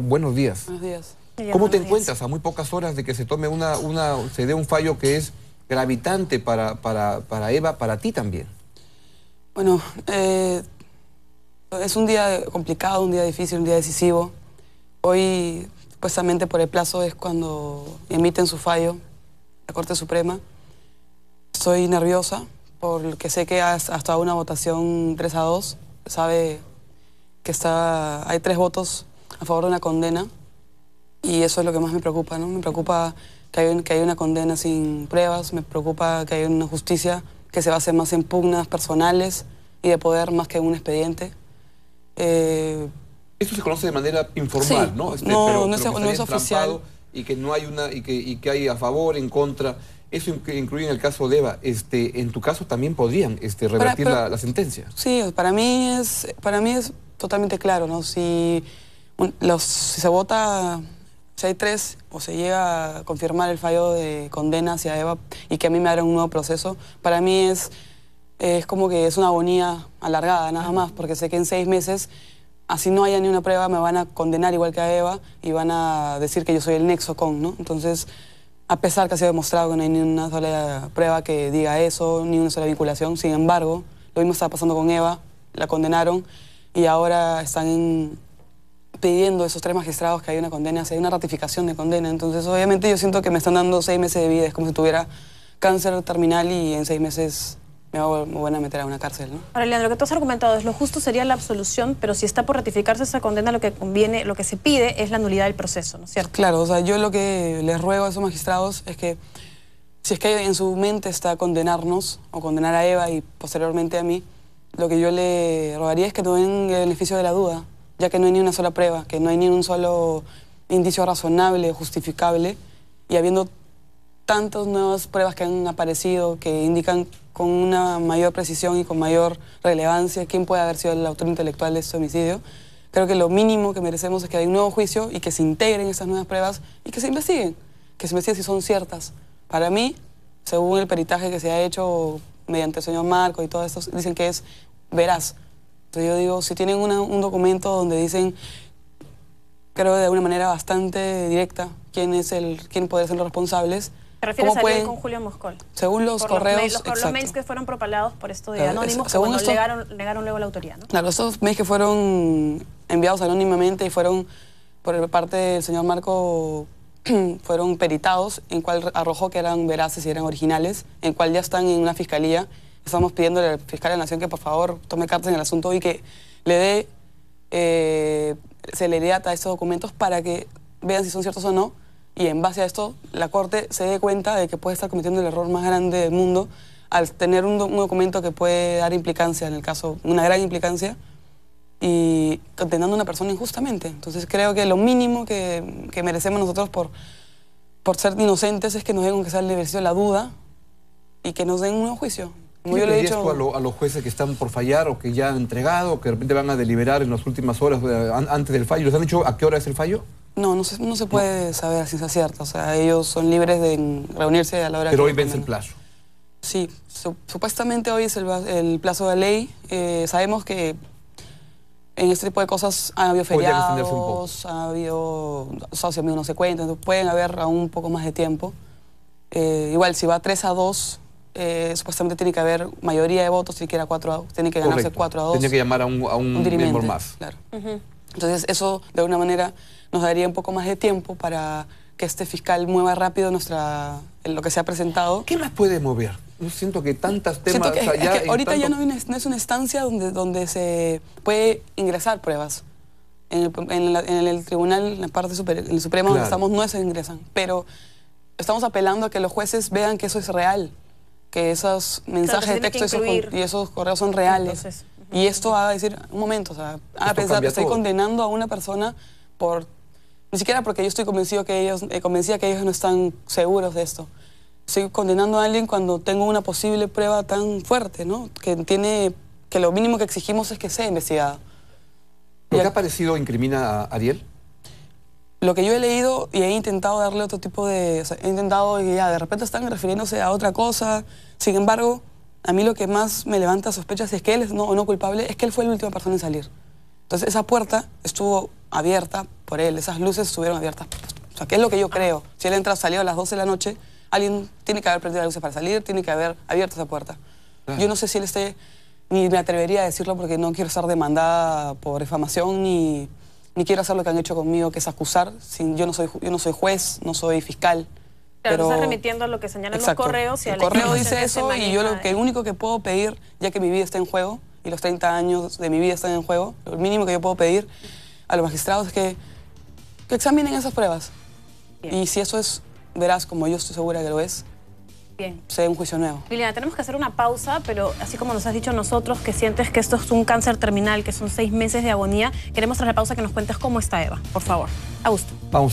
Buenos días. Buenos días. ¿Cómo te encuentras a muy pocas horas de que se tome una, una se dé un fallo que es gravitante para, para, Eva, para ti también? Bueno, eh, es un día complicado, un día difícil, un día decisivo. Hoy, supuestamente por el plazo, es cuando emiten su fallo la Corte Suprema. Estoy nerviosa porque sé que hasta una votación 3 a 2. Sabe que está, hay tres votos a favor de una condena y eso es lo que más me preocupa, ¿no? Me preocupa que hay, que una condena sin pruebas, me preocupa que hay una justicia que se base más en pugnas personales y de poder más que en un expediente. ¿Eso eh, Esto se conoce de manera informal, ¿no? Este, no, no, es, oficial. Y que no hay una, y que, hay a favor, en contra. Eso incluye en el caso de Eva. Este, en tu caso también podrían este, revertir la, la, sentencia. Sí, para mí es, para mí es totalmente claro, ¿no? Si los, si se vota hay tres o se llega a confirmar el fallo de condena hacia Eva y que a mí me hagan un nuevo proceso, para mí es, es como que es una agonía alargada nada más, porque sé que en seis meses, así no haya ni una prueba, me van a condenar igual que a Eva y van a decir que yo soy el nexo con, ¿no? Entonces, a pesar que ha sido demostrado que no hay ni una sola prueba que diga eso, ni una sola vinculación, sin embargo, lo mismo estaba pasando con Eva, la condenaron y ahora están en pidiendo a esos tres magistrados que haya una condena, si hay una ratificación de condena. Entonces, obviamente, yo siento que me están dando seis meses de vida. Es como si tuviera cáncer terminal y en seis meses me van a meter a una cárcel, ¿no? Ahora, Leandro, lo que tú has argumentado es lo justo sería la absolución, pero si está por ratificarse esa condena, lo que conviene, lo que se pide es la nulidad del proceso, ¿no es cierto? Claro, o sea, yo lo que les ruego a esos magistrados es que si es que en su mente está condenarnos o condenar a Eva y posteriormente a mí, lo que yo le rogaría es que tomen el beneficio de la duda, ya que no hay ni una sola prueba, que no hay ni un solo indicio razonable, justificable, y habiendo tantas nuevas pruebas que han aparecido que indican con una mayor precisión y con mayor relevancia quién puede haber sido el autor intelectual de este homicidio, creo que lo mínimo que merecemos es que haya un nuevo juicio y que se integren esas nuevas pruebas y que se investiguen, que se investiguen si son ciertas. Para mí, según el peritaje que se ha hecho mediante el señor Marco y todo esto, dicen que es veraz yo digo, si tienen un documento donde dicen, creo de una manera bastante directa, quién es el, quién puede ser los responsables. ¿Te refieres a con Julio Moscol? Según los correos, los, mails, los, mails que fueron propalados por estos de anónimos, es, según negaron, luego la autoría, ¿no? Claro, estos mails que fueron enviados anónimamente y fueron por parte del señor Marco fueron peritados, en cual arrojó que eran veraces y eran originales, en cual ya están en una fiscalía Estamos pidiéndole al fiscal de la Nación que por favor tome cartas en el asunto y que le dé eh, celeridad a estos documentos para que vean si son ciertos o no. Y en base a esto, la Corte se dé cuenta de que puede estar cometiendo el error más grande del mundo al tener un, documento que puede dar implicancia, en el caso, una gran implicancia, y condenando a una persona injustamente. Entonces creo que lo mínimo que, merecemos nosotros por, por ser inocentes es que nos den que sea el la duda y que nos den un juicio le he dicho... a, los jueces que están por fallar o que ya han entregado, que de repente van a deliberar en las últimas horas eh, antes del fallo? ¿Les han dicho a qué hora es el fallo? No, no se, no se puede saber a ciencia cierta. O sea, ellos son libres de reunirse a la hora Pero que... Pero hoy vence el plazo. Sí, supuestamente hoy es el, plazo de la ley. Eh, sabemos que en este tipo de cosas ha habido feriados, ha habido socios míos no se cuentan, pueden haber aún un poco más de tiempo. Eh, igual, si va 3 a 2, eh, supuestamente tiene que haber mayoría de votos, tiene que, a cuatro tiene que ganarse 4 a 2. Tiene que llamar a un, a un, miembro más. Entonces eso de alguna manera nos daría un poco más de tiempo para que este fiscal mueva rápido nuestra, lo que se ha presentado. ¿Qué más puede mover? Yo siento que tantas temas ahorita ya no, no, es una instancia donde, donde se puede ingresar pruebas. En el, tribunal, en la parte el Supremo donde estamos, no se ingresan. Pero estamos apelando a que los jueces vean que eso es real que esos mensajes de texto y esos correos son reales. y esto va a decir, un momento, o sea, a ah, pensar estoy condenando a una persona por, ni siquiera porque yo estoy convencido que ellos, eh, convencida que ellos no están seguros de esto. Estoy condenando a alguien cuando tengo una posible prueba tan fuerte, ¿no? Que tiene, que lo mínimo que exigimos es que sea investigada. ¿Qué ha parecido incrimina a Ariel? lo que yo he leído y he intentado darle otro tipo de... he intentado y ya, de repente están refiriéndose a otra cosa. Sin embargo, a mí lo que más me levanta sospechas es que él es no, no culpable, es que él fue la última persona en salir. Entonces esa puerta estuvo abierta por él, esas luces estuvieron abiertas. O sea, que es lo que yo creo. Si él entra, salió a las 12 de la noche, alguien tiene que haber prendido las luces para salir, tiene que haber abierto esa puerta. Yo no sé si él esté, ni me atrevería a decirlo porque no quiero ser demandada por difamación ni ni quiero hacer lo que han hecho conmigo, que es acusar. Sin, yo, no soy, yo no soy juez, no soy fiscal. Pero pero estás remitiendo a lo que señalan los correos. el correo dice eso y yo lo que, único que puedo pedir, ya que mi vida está en juego y los 30 años de mi vida están en juego, lo mínimo que yo puedo pedir a los magistrados es que, que examinen esas pruebas. Y si eso es verás como yo estoy segura que lo es, Bien. se un juicio nuevo. Liliana, tenemos que hacer una pausa, pero así como nos has dicho nosotros que sientes que esto es un cáncer terminal, que son seis meses de agonía, queremos tras la pausa que nos cuentes cómo está Eva, por favor. A gusto.